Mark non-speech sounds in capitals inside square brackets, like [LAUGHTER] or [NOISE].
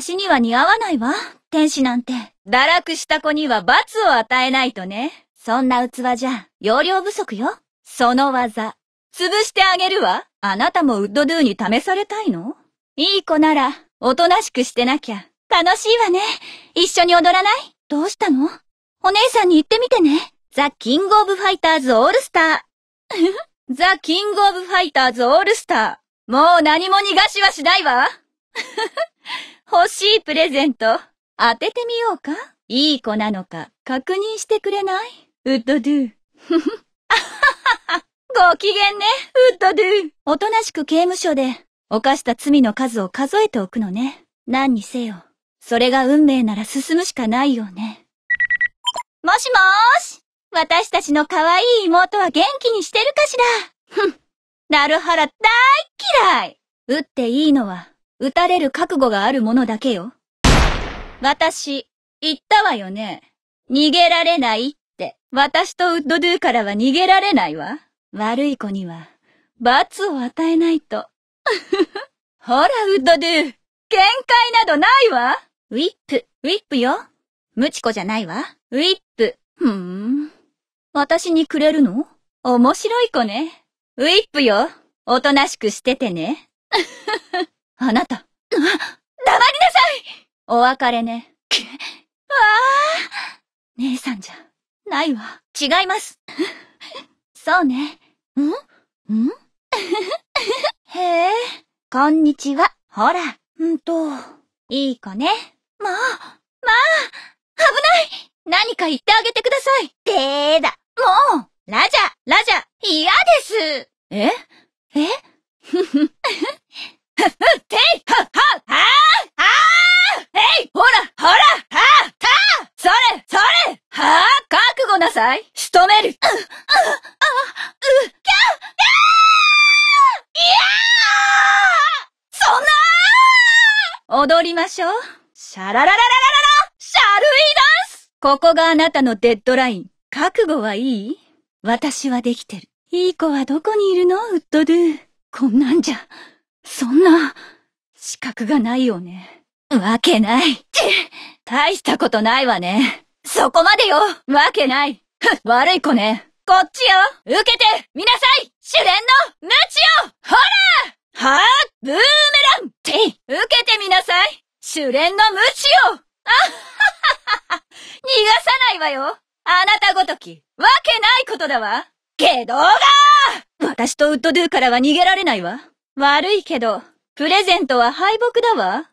私には似合わないわ。天使なんて、堕落した子には罰を与えないとね。そんな器じゃ、容量不足よ。その技、潰してあげるわ。あなたもウッドドゥに試されたいのいい子なら、おとなしくしてなきゃ。楽しいわね。一緒に踊らないどうしたのお姉さんに言ってみてね。ザ・キング・オブ・ファイターズ・オールスター。ザ・キング・オブ・ファイターズ・オールスター。もう何も逃がしはしないわ。欲しいプレゼント、当ててみようかいい子なのか、確認してくれないウッドドゥ。ふふ。[LAUGHS] ご機嫌ね、ウッドドゥ。おとなしく刑務所で、犯した罪の数を数えておくのね。何にせよ、それが運命なら進むしかないよね。もしもーし私たちの可愛い妹は元気にしてるかしらふん。なるはら大嫌い打っていいのは撃たれる覚悟があるものだけよ。私、言ったわよね。逃げられないって。私とウッドドゥからは逃げられないわ。悪い子には、罰を与えないと。[LAUGHS] ほら、ウッドドゥ見解などないわウィップ、ウィップよ。ムチコじゃないわ。ウィップ。ふーん。私にくれるの面白い子ね。ウィップよ。おとなしくしててね。[LAUGHS] あなた。あ黙りなさいお別れね。ああ姉さんじゃないわ。違います。そうね。んんへえ、こんにちは。ほら、んと、いい子ね。まあ、まあ、危ない何か言ってあげてください。でーだ、もうラジャ、ラジャ、嫌ですえなさい仕留めるあ、あ、あ、う、ャゃいやそんな踊りましょう。シャララララララシャルイダンスここがあなたのデッドライン。覚悟はいい私はできてる。いい子はどこにいるのウッドドゥ。こんなんじゃ、そんな、資格がないよね。わけない。大したことないわね。そこまでよわけないっ [LAUGHS] 悪い子ねこっちよ受けてみなさい主練の無知よほらはぁブーメランて受けてみなさい主練の無知よあははは逃がさないわよあなたごとき、わけないことだわけどが私とウッドドゥからは逃げられないわ。悪いけど、プレゼントは敗北だわ。